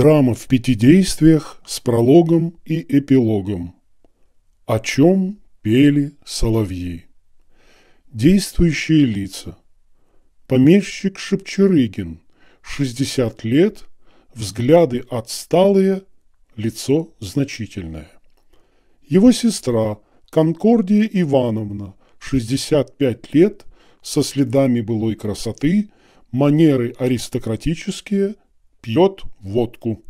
Драма в пяти действиях с прологом и эпилогом. О чем пели соловьи. Действующие лица. Помещик Шепчерыгин, 60 лет, взгляды отсталые, лицо значительное. Его сестра Конкордия Ивановна, 65 лет, со следами былой красоты, манеры аристократические – пьет водку.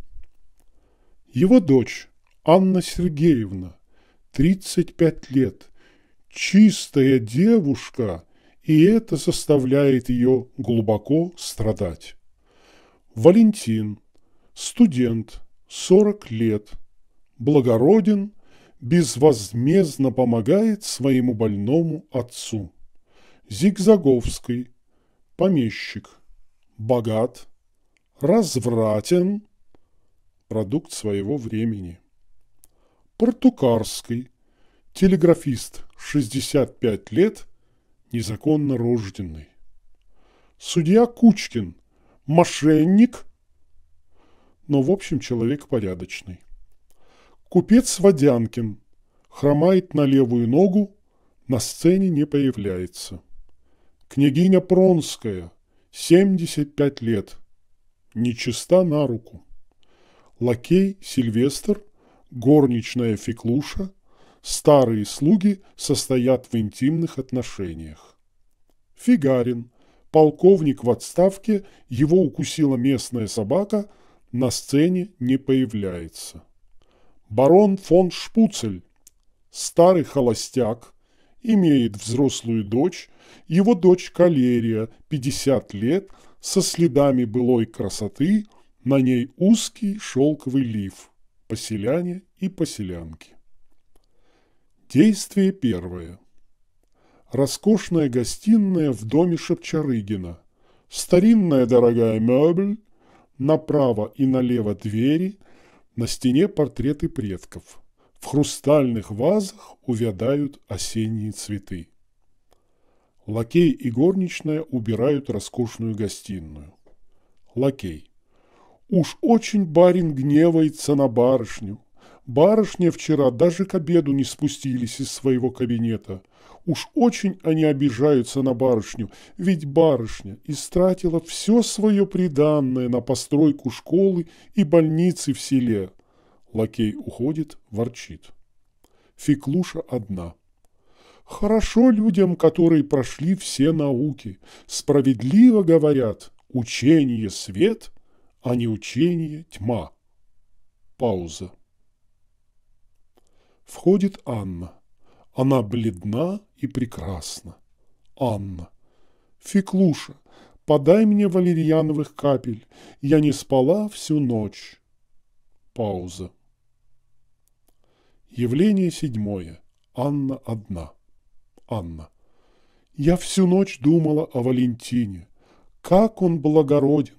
Его дочь Анна Сергеевна, 35 лет, чистая девушка, и это заставляет ее глубоко страдать. Валентин, студент, 40 лет, благороден, безвозмездно помогает своему больному отцу. Зигзаговский, помещик, богат – развратен, продукт своего времени. Портукарский, телеграфист, 65 лет, незаконно рожденный. Судья Кучкин, мошенник, но в общем человек порядочный. Купец Водянкин, хромает на левую ногу, на сцене не появляется. Княгиня Пронская, 75 лет – нечиста на руку. Лакей Сильвестр, горничная Феклуша, старые слуги состоят в интимных отношениях. Фигарин, полковник в отставке, его укусила местная собака, на сцене не появляется. Барон фон Шпуцель, старый холостяк, имеет взрослую дочь, его дочь Калерия, 50 лет – со следами былой красоты, на ней узкий шелковый лиф, поселяне и поселянки. Действие первое. Роскошная гостиная в доме Шепчарыгина, старинная дорогая мебель, направо и налево двери, на стене портреты предков. В хрустальных вазах увядают осенние цветы. Лакей и горничная убирают роскошную гостиную. Лакей. Уж очень барин гневается на барышню. Барышня вчера даже к обеду не спустились из своего кабинета. Уж очень они обижаются на барышню, ведь барышня истратила все свое приданное на постройку школы и больницы в селе. Лакей уходит, ворчит. Феклуша одна – Хорошо людям, которые прошли все науки. Справедливо говорят, учение – свет, а не учение – тьма. Пауза. Входит Анна. Она бледна и прекрасна. Анна. Феклуша, подай мне валерьяновых капель. Я не спала всю ночь. Пауза. Явление седьмое. Анна одна. Анна. «Я всю ночь думала о Валентине. Как он благороден!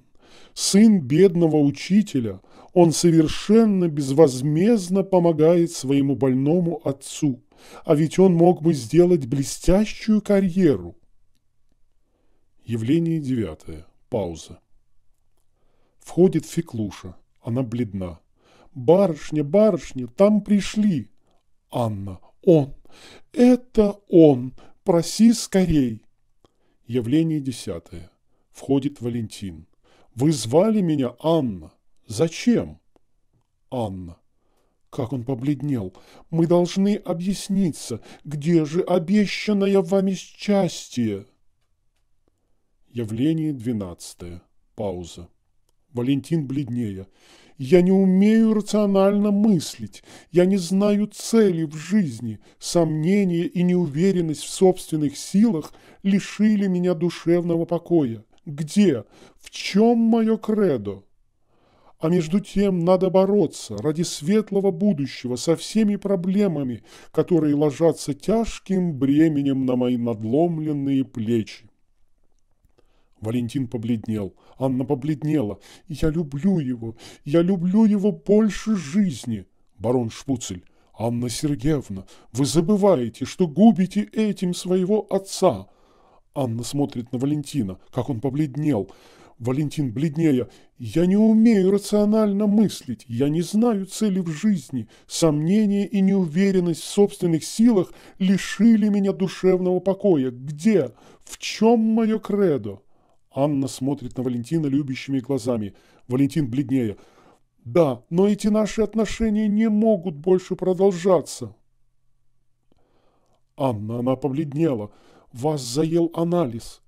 Сын бедного учителя, он совершенно безвозмездно помогает своему больному отцу, а ведь он мог бы сделать блестящую карьеру». Явление девятое. Пауза. Входит Феклуша. Она бледна. «Барышня, барышня, там пришли!» «Анна, он!» «Это он! Проси скорей!» Явление десятое. Входит Валентин. «Вы звали меня, Анна? Зачем?» «Анна». Как он побледнел. «Мы должны объясниться, где же обещанное вами счастье?» Явление двенадцатое. Пауза. Валентин бледнее. «Я не умею рационально мыслить. Я не знаю цели в жизни. Сомнения и неуверенность в собственных силах лишили меня душевного покоя. Где? В чем мое кредо?» А между тем надо бороться ради светлого будущего со всеми проблемами, которые ложатся тяжким бременем на мои надломленные плечи. Валентин побледнел. Анна побледнела. «Я люблю его! Я люблю его больше жизни!» Барон Шпуцель. «Анна Сергеевна, вы забываете, что губите этим своего отца!» Анна смотрит на Валентина, как он побледнел. Валентин бледнее. «Я не умею рационально мыслить, я не знаю цели в жизни. Сомнения и неуверенность в собственных силах лишили меня душевного покоя. Где? В чем мое кредо?» Анна смотрит на Валентина любящими глазами. Валентин бледнее. «Да, но эти наши отношения не могут больше продолжаться». Анна, она побледнела. «Вас заел анализ.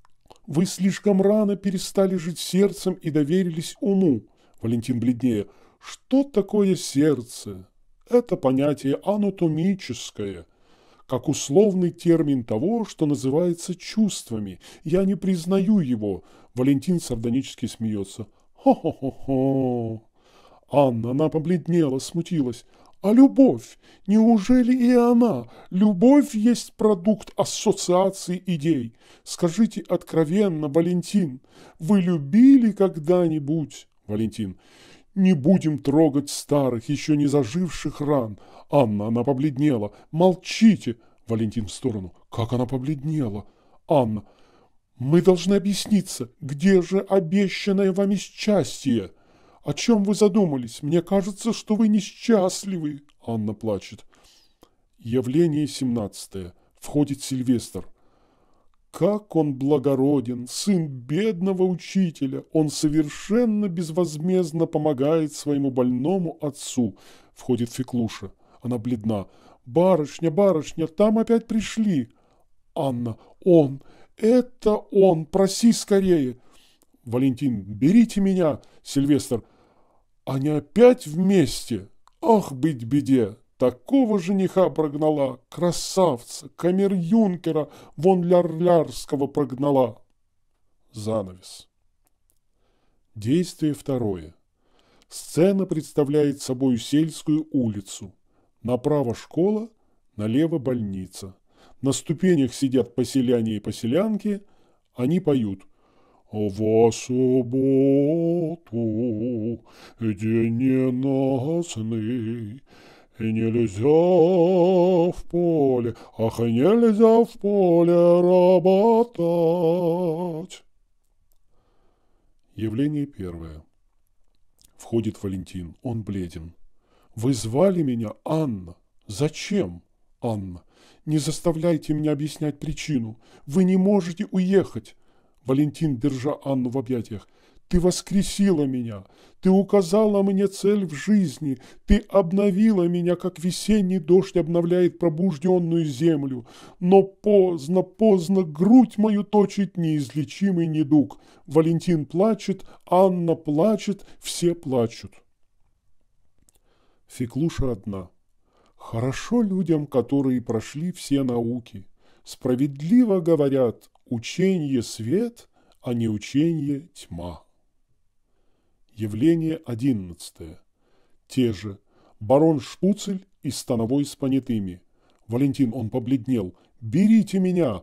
Вы слишком рано перестали жить сердцем и доверились уму». Валентин бледнее. «Что такое сердце?» «Это понятие анатомическое» как условный термин того, что называется чувствами. Я не признаю его. Валентин сардонически смеется. Хо-хо-хо-хо. Анна, она побледнела, смутилась. А любовь? Неужели и она? Любовь есть продукт ассоциации идей. Скажите откровенно, Валентин, вы любили когда-нибудь? Валентин. «Не будем трогать старых, еще не заживших ран!» «Анна, она побледнела!» «Молчите!» Валентин в сторону. «Как она побледнела!» «Анна, мы должны объясниться, где же обещанное вами счастье?» «О чем вы задумались? Мне кажется, что вы несчастливы!» Анна плачет. Явление 17. Входит Сильвестр. Как он благороден, сын бедного учителя, он совершенно безвозмездно помогает своему больному отцу, входит Феклуша. Она бледна. «Барышня, барышня, там опять пришли!» «Анна, он! Это он! Проси скорее!» «Валентин, берите меня!» «Сильвестр, они опять вместе! Ах, быть беде!» Такого жениха прогнала, красавца, камер-юнкера вон лярлярского прогнала. Занавес. Действие второе. Сцена представляет собой сельскую улицу. Направо школа, налево больница. На ступенях сидят поселяне и поселянки. Они поют – во субботу день ненастный и нельзя в поле, ах, и нельзя в поле работать. Явление первое. Входит Валентин. Он бледен. Вы звали меня Анна. Зачем, Анна? Не заставляйте меня объяснять причину. Вы не можете уехать. Валентин, держа Анну в объятиях. Ты воскресила меня, ты указала мне цель в жизни, ты обновила меня, как весенний дождь обновляет пробужденную землю. Но поздно, поздно грудь мою точит неизлечимый недуг. Валентин плачет, Анна плачет, все плачут. Феклуша одна. Хорошо людям, которые прошли все науки. Справедливо говорят, учение свет, а не учение тьма. Явление 11. Те же. Барон Шпуцель и Становой с понятыми. Валентин, он побледнел. «Берите меня!»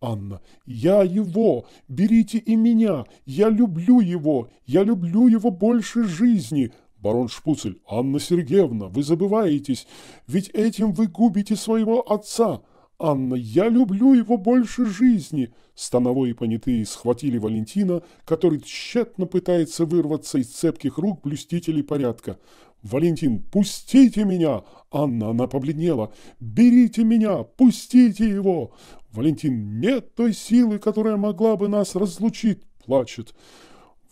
Анна. «Я его! Берите и меня! Я люблю его! Я люблю его больше жизни!» Барон Шпуцель. «Анна Сергеевна, вы забываетесь! Ведь этим вы губите своего отца!» Анна, я люблю его больше жизни!» Становой и понятые схватили Валентина, который тщетно пытается вырваться из цепких рук блюстителей порядка. «Валентин, пустите меня!» Анна, она побледнела. «Берите меня! Пустите его!» «Валентин, нет той силы, которая могла бы нас разлучить!» Плачет.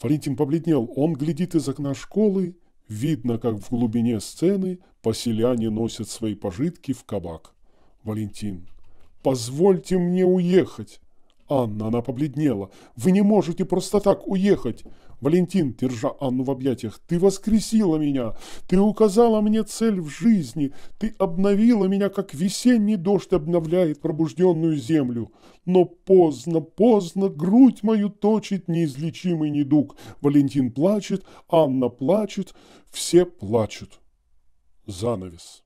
Валентин побледнел. Он глядит из окна школы. Видно, как в глубине сцены поселяне носят свои пожитки в кабак. Валентин. «Позвольте мне уехать!» Анна, она побледнела. «Вы не можете просто так уехать!» «Валентин, держа Анну в объятиях, ты воскресила меня! Ты указала мне цель в жизни! Ты обновила меня, как весенний дождь обновляет пробужденную землю! Но поздно, поздно, грудь мою точит неизлечимый недуг! Валентин плачет, Анна плачет, все плачут!» Занавес.